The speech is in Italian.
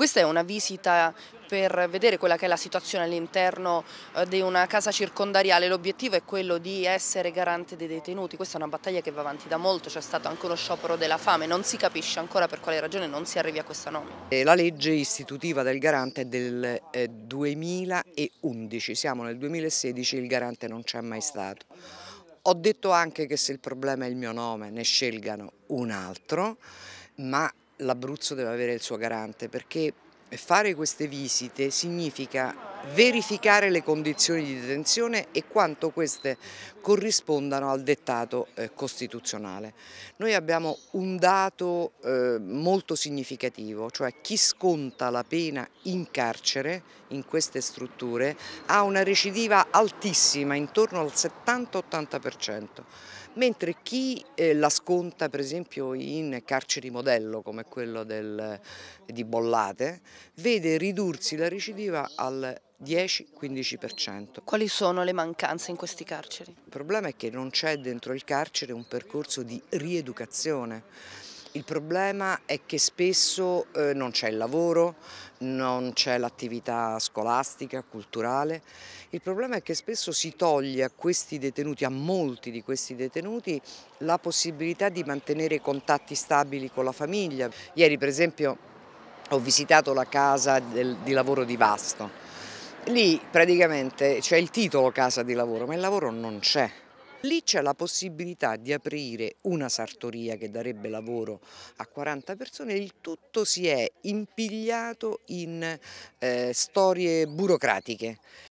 Questa è una visita per vedere quella che è la situazione all'interno eh, di una casa circondariale. L'obiettivo è quello di essere garante dei detenuti. Questa è una battaglia che va avanti da molto, c'è stato anche uno sciopero della fame, non si capisce ancora per quale ragione non si arrivi a questa nomina. La legge istitutiva del garante è del 2011, eh, siamo nel 2016, il garante non c'è mai stato. Ho detto anche che se il problema è il mio nome ne scelgano un altro, ma l'Abruzzo deve avere il suo garante perché fare queste visite significa verificare le condizioni di detenzione e quanto queste corrispondano al dettato eh, costituzionale. Noi abbiamo un dato eh, molto significativo, cioè chi sconta la pena in carcere, in queste strutture, ha una recidiva altissima, intorno al 70-80%, mentre chi eh, la sconta per esempio in carceri modello come quello del, di Bollate, vede ridursi la recidiva al 10-15%. Quali sono le mancanze in questi carceri? Il problema è che non c'è dentro il carcere un percorso di rieducazione. Il problema è che spesso eh, non c'è il lavoro, non c'è l'attività scolastica, culturale. Il problema è che spesso si toglie a questi detenuti, a molti di questi detenuti, la possibilità di mantenere contatti stabili con la famiglia. Ieri per esempio ho visitato la casa del, di lavoro di Vasto Lì praticamente c'è il titolo casa di lavoro, ma il lavoro non c'è. Lì c'è la possibilità di aprire una sartoria che darebbe lavoro a 40 persone, il tutto si è impigliato in eh, storie burocratiche.